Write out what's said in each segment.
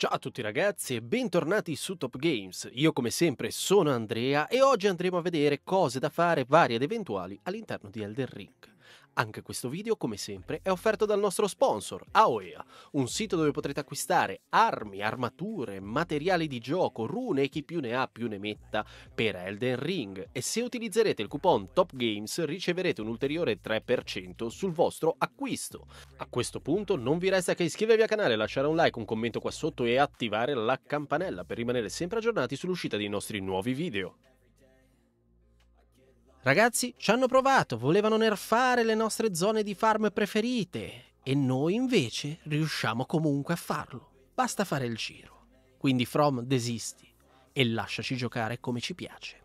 Ciao a tutti ragazzi e bentornati su Top Games. Io come sempre sono Andrea e oggi andremo a vedere cose da fare varie ed eventuali all'interno di Elder Ring. Anche questo video, come sempre, è offerto dal nostro sponsor, AOEA, un sito dove potrete acquistare armi, armature, materiali di gioco, rune e chi più ne ha più ne metta per Elden Ring. E se utilizzerete il coupon Top riceverete un ulteriore 3% sul vostro acquisto. A questo punto non vi resta che iscrivervi al canale, lasciare un like, un commento qua sotto e attivare la campanella per rimanere sempre aggiornati sull'uscita dei nostri nuovi video. Ragazzi, ci hanno provato, volevano nerfare le nostre zone di farm preferite e noi invece riusciamo comunque a farlo. Basta fare il giro. Quindi From desisti e lasciaci giocare come ci piace.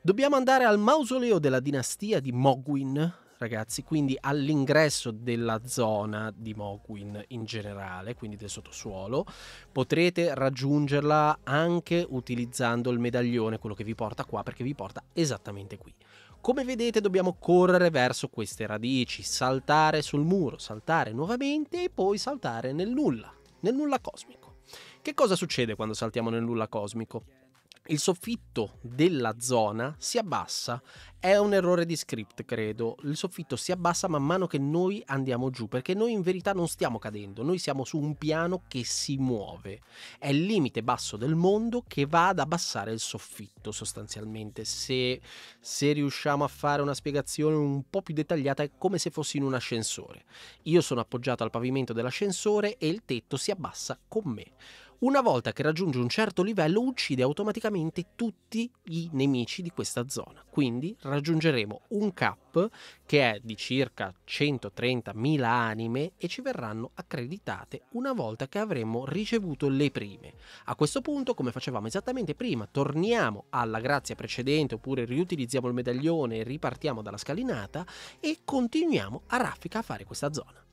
Dobbiamo andare al mausoleo della dinastia di Mogwin ragazzi, quindi all'ingresso della zona di Moquin in generale, quindi del sottosuolo, potrete raggiungerla anche utilizzando il medaglione, quello che vi porta qua, perché vi porta esattamente qui. Come vedete dobbiamo correre verso queste radici, saltare sul muro, saltare nuovamente e poi saltare nel nulla, nel nulla cosmico. Che cosa succede quando saltiamo nel nulla cosmico? il soffitto della zona si abbassa. È un errore di script, credo. Il soffitto si abbassa man mano che noi andiamo giù, perché noi in verità non stiamo cadendo, noi siamo su un piano che si muove. È il limite basso del mondo che va ad abbassare il soffitto, sostanzialmente. Se, se riusciamo a fare una spiegazione un po' più dettagliata, è come se fossi in un ascensore. Io sono appoggiato al pavimento dell'ascensore e il tetto si abbassa con me una volta che raggiunge un certo livello uccide automaticamente tutti i nemici di questa zona. Quindi raggiungeremo un cap che è di circa 130.000 anime e ci verranno accreditate una volta che avremo ricevuto le prime. A questo punto, come facevamo esattamente prima, torniamo alla grazia precedente oppure riutilizziamo il medaglione e ripartiamo dalla scalinata e continuiamo a raffica a fare questa zona.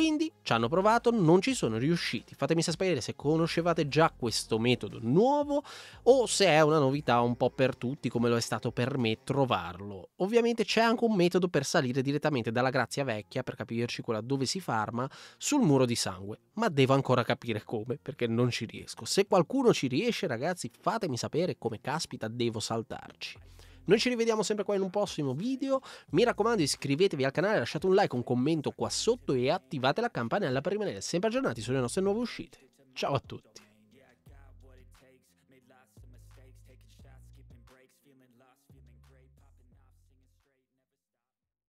Quindi ci hanno provato, non ci sono riusciti. Fatemi sapere se conoscevate già questo metodo nuovo o se è una novità un po' per tutti come lo è stato per me trovarlo. Ovviamente c'è anche un metodo per salire direttamente dalla grazia vecchia, per capirci quella dove si farma, sul muro di sangue, ma devo ancora capire come perché non ci riesco. Se qualcuno ci riesce ragazzi fatemi sapere come caspita devo saltarci. Noi ci rivediamo sempre qua in un prossimo video. Mi raccomando, iscrivetevi al canale, lasciate un like, un commento qua sotto e attivate la campanella per rimanere sempre aggiornati sulle nostre nuove uscite. Ciao a tutti!